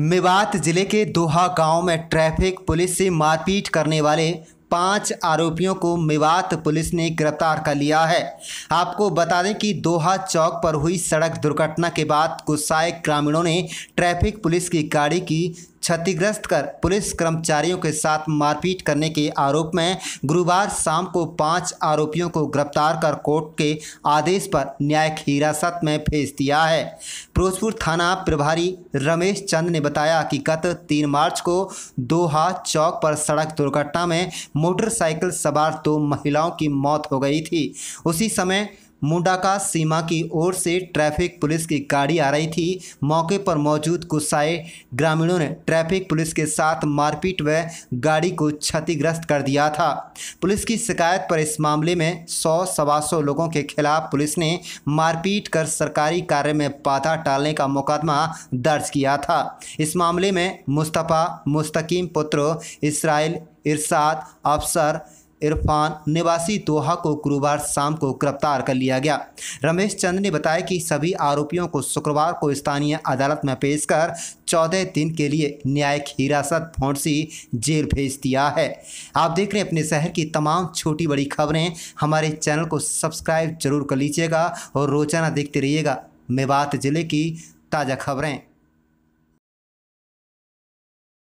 मेवात ज़िले के दोहा गांव में ट्रैफिक पुलिस से मारपीट करने वाले पांच आरोपियों को मेवात पुलिस ने गिरफ्तार कर लिया है आपको बता दें कि दोहा चौक पर हुई सड़क दुर्घटना के बाद गुस्साए ग्रामीणों ने ट्रैफिक पुलिस की गाड़ी की क्षतिग्रस्त कर पुलिस कर्मचारियों के साथ मारपीट करने के आरोप में गुरुवार शाम को पांच आरोपियों को गिरफ्तार कर कोर्ट के आदेश पर न्यायिक हिरासत में भेज दिया है फिरोजपुर थाना प्रभारी रमेश चंद ने बताया कि गत तीन मार्च को दोहा चौक पर सड़क दुर्घटना में मोटरसाइकिल सवार दो महिलाओं की मौत हो गई थी उसी समय मुंडाका सीमा की ओर से ट्रैफिक पुलिस की गाड़ी आ रही थी मौके पर मौजूद गुस्साए ग्रामीणों ने ट्रैफिक पुलिस के साथ मारपीट व गाड़ी को क्षतिग्रस्त कर दिया था पुलिस की शिकायत पर इस मामले में सौ सवा सौ लोगों के खिलाफ पुलिस ने मारपीट कर सरकारी कार्य में बाधा टालने का मुकदमा दर्ज किया था इस मामले में मुस्तफ़ा मुस्तकीम पुत्र इसराइल इरशाद अफसर इरफान निवासी दोहा को गुरुवार शाम को गिरफ्तार कर लिया गया रमेश चंद ने बताया कि सभी आरोपियों को शुक्रवार को स्थानीय अदालत में पेश कर चौदह दिन के लिए न्यायिक हिरासत फांसी जेल भेज दिया है आप देख रहे हैं अपने शहर की तमाम छोटी बड़ी खबरें हमारे चैनल को सब्सक्राइब जरूर कर लीजिएगा और रोजाना देखते रहिएगा मेवात ज़िले की ताज़ा खबरें